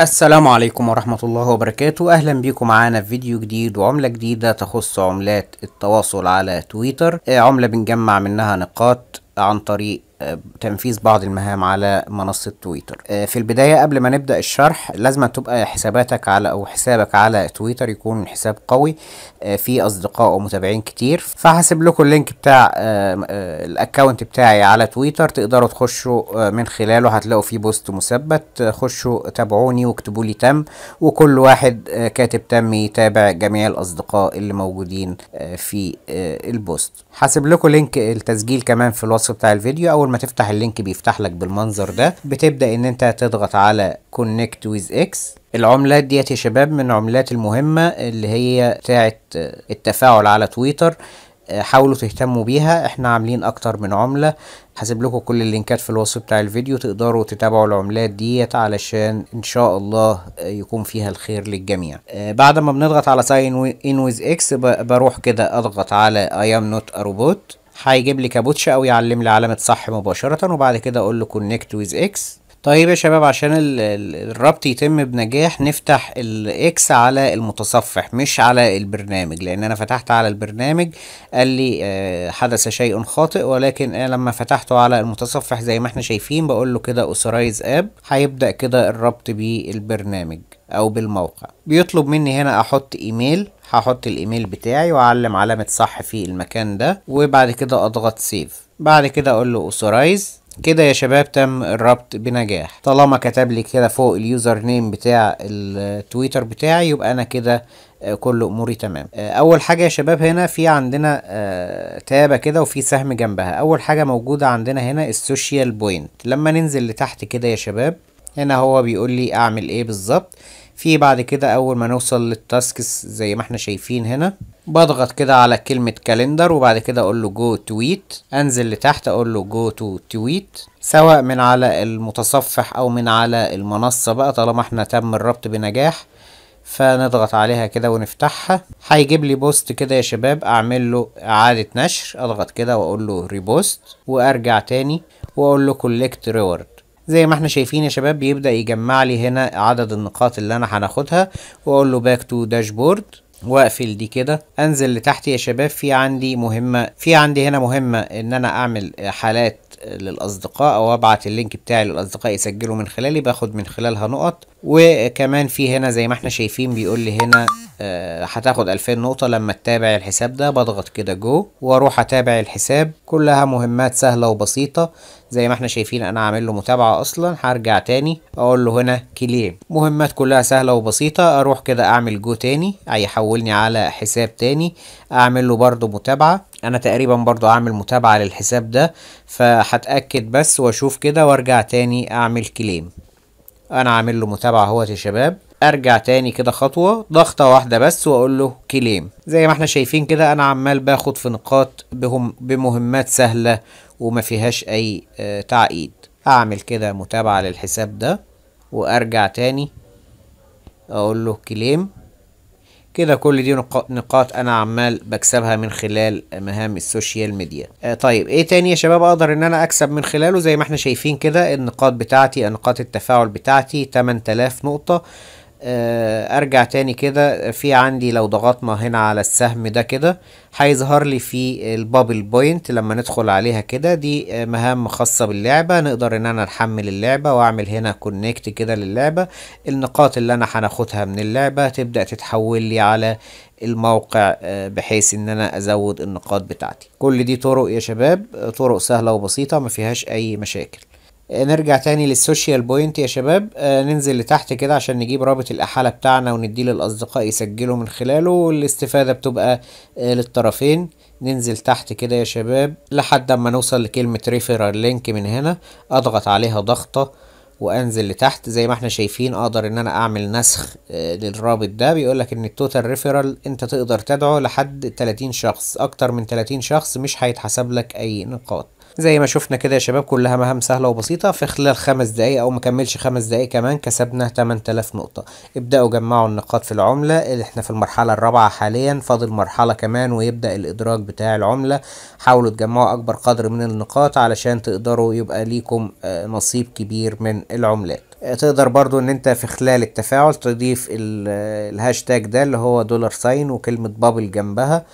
السلام عليكم ورحمة الله وبركاته أهلا بيكم معانا في فيديو جديد وعملة جديدة تخص عملات التواصل على تويتر آه، عملة بنجمع منها نقاط عن طريق تنفيذ بعض المهام على منصة تويتر آه، في البداية قبل ما نبدأ الشرح لازم تبقى حساباتك على أو حسابك على تويتر يكون حساب قوي آه، فيه أصدقاء ومتابعين كتير فهسيب لكم اللينك بتاع آه، الأكاونت بتاعي على تويتر تقدروا تخشوا من خلاله هتلاقوا فيه بوست مثبت خشوا تابعوني واكتبوا لي تم وكل واحد كاتب تم يتابع جميع الأصدقاء اللي موجودين في البوست هسيب لكم لينك التسجيل كمان في الوصف بتاع الفيديو أول اول ما تفتح اللينك بيفتح لك بالمنظر ده بتبدا ان انت تضغط على كونكت ويز اكس العملات ديت يا شباب من العملات المهمه اللي هي بتاعه آه، التفاعل على تويتر آه، حاولوا تهتموا بيها احنا عاملين اكتر من عملة هسيب لكم كل اللينكات في الوصف بتاع الفيديو تقدروا تتابعوا العملات ديت علشان ان شاء الله آه، يكون فيها الخير للجميع بعد ما بنضغط على ساين ان ويز اكس بروح كده اضغط على اي ام نوت روبوت هيجيب لي كابوتشا او يعلم لي علامه صح مباشره وبعد كده اقول له كونكت ويز اكس طيب يا شباب عشان الربط يتم بنجاح نفتح الاكس على المتصفح مش على البرنامج لان انا فتحت على البرنامج قال لي آه، حدث شيء خاطئ ولكن انا لما فتحته على المتصفح زي ما احنا شايفين بقول له كده اوثرايز اب هيبدا كده الربط بالبرنامج او بالموقع بيطلب مني هنا احط ايميل هحط الايميل بتاعي واعلم علامة صح في المكان ده وبعد كده اضغط سيف بعد كده اقول له اوثورايز كده يا شباب تم الربط بنجاح طالما كتب لي كده فوق اليوزر نيم بتاع التويتر بتاعي يبقى انا كده آه، كل اموري تمام آه، اول حاجه يا شباب هنا في عندنا آه، تابه كده وفي سهم جنبها اول حاجه موجوده عندنا هنا السوشيال بوينت لما ننزل لتحت كده يا شباب هنا هو بيقول لي اعمل ايه بالظبط في بعد كده اول ما نوصل للتاسكس زي ما احنا شايفين هنا بضغط كده على كلمة كالندر وبعد كده اقول له جو تويت انزل لتحت اقول له جو تو تويت سواء من على المتصفح او من على المنصة بقى طالما احنا تم الربط بنجاح فنضغط عليها كده ونفتحها هيجيب لي بوست كده يا شباب اعمل له اعادة نشر اضغط كده واقول له ريبوست وارجع تاني واقول له كولكت ريورد زي ما احنا شايفين يا شباب بيبدأ يجمع لي هنا عدد النقاط اللي انا هناخدها واقول له باك تو داشبورد واقفل دي كده انزل لتحت يا شباب في عندي مهمة في عندي هنا مهمة ان انا اعمل حالات للاصدقاء او ابعت اللينك بتاعي للاصدقاء يسجلوا من خلالي باخد من خلالها نقط وكمان في هنا زي ما احنا شايفين بيقول لي هنا آه، هتاخد 2000 نقطة لما تتابع الحساب ده بضغط كده جو واروح اتابع الحساب كلها مهمات سهلة وبسيطة زي ما احنا شايفين انا عامل له متابعة اصلا هرجع تاني اقول له هنا كليم مهمات كلها سهلة وبسيطة اروح كده اعمل جو تاني هيحولني على حساب تاني اعمل له برضو متابعة انا تقريبا برضو اعمل متابعة للحساب ده فهتأكد بس واشوف كده وارجع تاني اعمل كليم انا عامل له متابعة اهوت يا شباب ارجع تاني كده خطوه ضغطه واحده بس واقول له كليم زي ما احنا شايفين كده انا عمال باخد في نقاط بهم بمهمات سهله وما فيهاش اي آه، تعقيد اعمل كده متابعه للحساب ده وارجع تاني اقول له كليم كده كل دي نقاط انا عمال بكسبها من خلال مهام السوشيال ميديا آه طيب ايه تاني يا شباب اقدر ان انا اكسب من خلاله زي ما احنا شايفين كده النقاط بتاعتي نقاط التفاعل بتاعتي 8000 نقطة آه، ارجع تاني كده في عندي لو ضغطنا هنا على السهم ده كده هيظهر لي في البابل بوينت لما ندخل عليها كده دي آه، مهام خاصة باللعبة نقدر ان انا نحمل اللعبة واعمل هنا كونكت كده للعبة النقاط اللي انا هناخدها من اللعبة تبدأ تتحول لي على الموقع آه، بحيث ان انا ازود النقاط بتاعتي كل دي طرق يا شباب طرق سهلة وبسيطة مفيهاش اي مشاكل آه، نرجع تاني للسوشيال بوينت يا شباب آه، ننزل لتحت كده عشان نجيب رابط الأحالة بتاعنا ونديه للأصدقاء يسجلوا من خلاله والاستفادة بتبقى آه، للطرفين ننزل تحت كده يا شباب لحد اما نوصل لكلمة ريفرال لينك من هنا اضغط عليها ضغطة وانزل لتحت زي ما احنا شايفين اقدر ان انا اعمل نسخ للرابط ده بيقولك ان التوتال ريفرال انت تقدر تدعو لحد 30 شخص اكتر من 30 شخص مش هيتحسب لك اي نقاط زي ما شفنا كده يا شباب كلها مهام سهلة وبسيطة في خلال خمس دقايق أو مكملش خمس دقايق كمان كسبنا 8000 نقطة ابدأوا جمعوا النقاط في العملة اللي احنا في المرحلة الرابعة حاليا فاضل مرحلة كمان ويبدأ الإدراج بتاع العملة حاولوا تجمعوا أكبر قدر من النقاط علشان تقدروا يبقى ليكم آه، نصيب كبير من العملات آه، تقدر برضو ان انت في خلال التفاعل تضيف آه، الهاشتاج ده اللي هو دولار ساين وكلمة بابل جنبها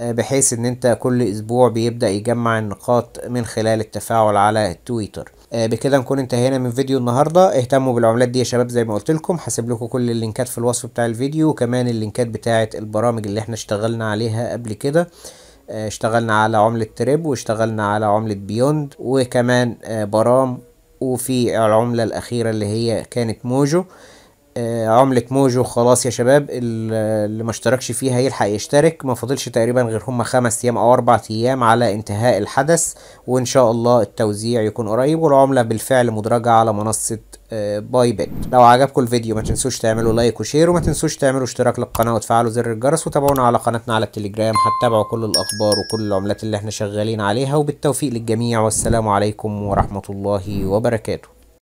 آه، بحيث ان انت كل اسبوع بيبدأ يجمع النقاط من خلال التفاعل على تويتر آه، بكده نكون انتهينا من فيديو النهارده اهتموا بالعملات دي يا شباب زي ما قلت لكم هسيب لكم كل اللينكات في الوصف بتاع الفيديو وكمان اللينكات بتاعه البرامج اللي احنا اشتغلنا عليها قبل كده آه، اشتغلنا على عملة تريب واشتغلنا على عملة بيوند وكمان برام وفي العملة الأخيرة اللي هي كانت موجو آه، عملة موجو خلاص يا شباب اللي ما اشتركش فيها يلحق يشترك ما فاضلش تقريبا غير هم خمس ايام او اربع ايام على انتهاء الحدث وان شاء الله التوزيع يكون قريب والعملة بالفعل مدرجة على منصة آه، باي بيت لو عجبكم الفيديو ما تنسوش تعملوا لايك وشير وما تنسوش تعملوا اشتراك للقناة وتفعلوا زر الجرس وتابعونا على قناتنا على التليجرام هتتابعوا كل الاخبار وكل العملات اللي احنا شغالين عليها وبالتوفيق للجميع والسلام عليكم ورحمة الله وبركاته